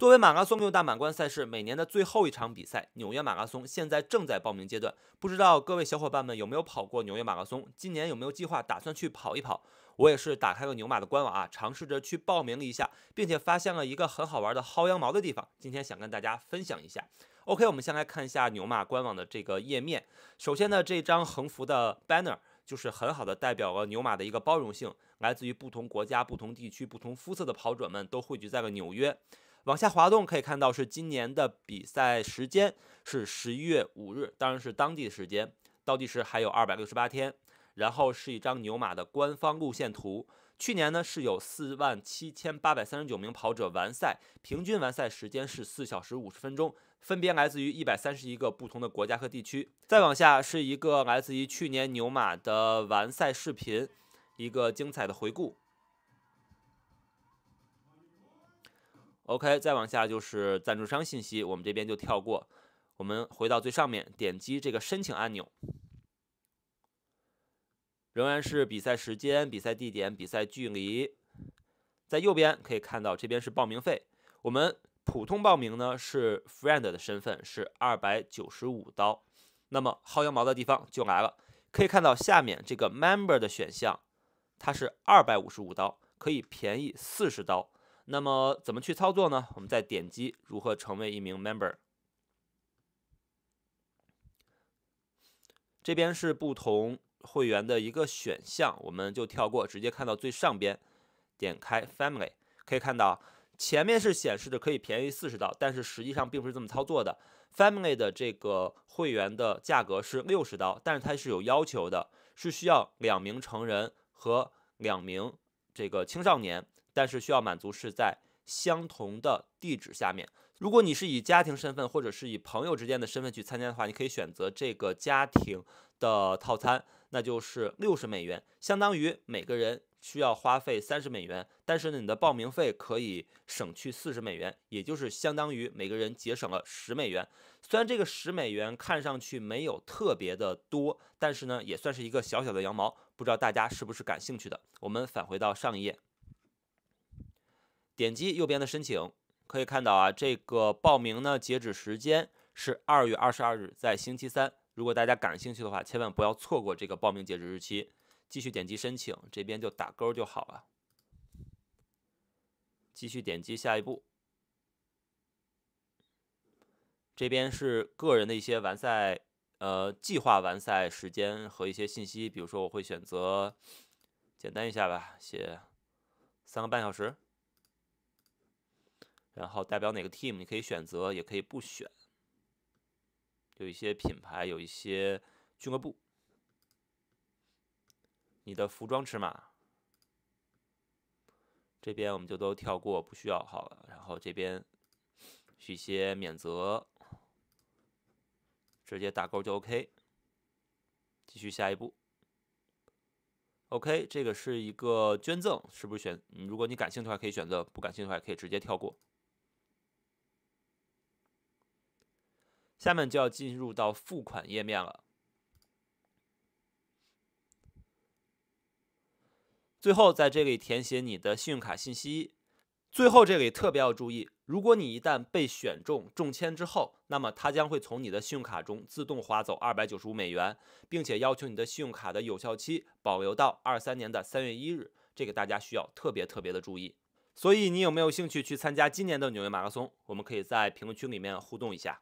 作为马拉松六大满贯赛事每年的最后一场比赛，纽约马拉松现在正在报名阶段。不知道各位小伙伴们有没有跑过纽约马拉松？今年有没有计划打算去跑一跑？我也是打开了牛马的官网啊，尝试着去报名了一下，并且发现了一个很好玩的薅羊毛的地方。今天想跟大家分享一下。OK，我们先来看一下牛马官网的这个页面。首先呢，这张横幅的 banner 就是很好的代表了牛马的一个包容性，来自于不同国家、不同地区、不同肤色的跑者们都汇聚在了纽约。往下滑动可以看到，是今年的比赛时间是十一月五日，当然是当地时间。倒计时还有二百六十八天。然后是一张牛马的官方路线图。去年呢是有四万七千八百三十九名跑者完赛，平均完赛时间是四小时五十分钟，分别来自于一百三十一个不同的国家和地区。再往下是一个来自于去年牛马的完赛视频，一个精彩的回顾。OK，再往下就是赞助商信息，我们这边就跳过。我们回到最上面，点击这个申请按钮，仍然是比赛时间、比赛地点、比赛距离。在右边可以看到，这边是报名费。我们普通报名呢是 Friend 的身份是二百九十五刀，那么薅羊毛的地方就来了。可以看到下面这个 Member 的选项，它是二百五十五刀，可以便宜四十刀。那么怎么去操作呢？我们再点击如何成为一名 member。这边是不同会员的一个选项，我们就跳过，直接看到最上边，点开 Family，可以看到前面是显示的可以便宜四十刀，但是实际上并不是这么操作的。Family 的这个会员的价格是六十刀，但是它是有要求的，是需要两名成人和两名这个青少年。但是需要满足是在相同的地址下面。如果你是以家庭身份，或者是以朋友之间的身份去参加的话，你可以选择这个家庭的套餐，那就是六十美元，相当于每个人需要花费三十美元。但是呢，你的报名费可以省去四十美元，也就是相当于每个人节省了十美元。虽然这个十美元看上去没有特别的多，但是呢，也算是一个小小的羊毛。不知道大家是不是感兴趣的？我们返回到上一页。点击右边的申请，可以看到啊，这个报名呢截止时间是二月二十二日，在星期三。如果大家感兴趣的话，千万不要错过这个报名截止日期。继续点击申请，这边就打勾就好了。继续点击下一步，这边是个人的一些完赛，呃，计划完赛时间和一些信息。比如说，我会选择简单一下吧，写三个半小时。然后代表哪个 team，你可以选择，也可以不选。有一些品牌，有一些俱乐部。你的服装尺码，这边我们就都跳过，不需要好了。然后这边一些免责，直接打勾就 OK。继续下一步。OK，这个是一个捐赠，是不是选？如果你感兴趣的话，可以选择；不感兴趣的话，可以直接跳过。下面就要进入到付款页面了。最后在这里填写你的信用卡信息。最后这里特别要注意，如果你一旦被选中中签之后，那么它将会从你的信用卡中自动划走二百九十五美元，并且要求你的信用卡的有效期保留到二三年的三月一日。这个大家需要特别特别的注意。所以你有没有兴趣去参加今年的纽约马拉松？我们可以在评论区里面互动一下。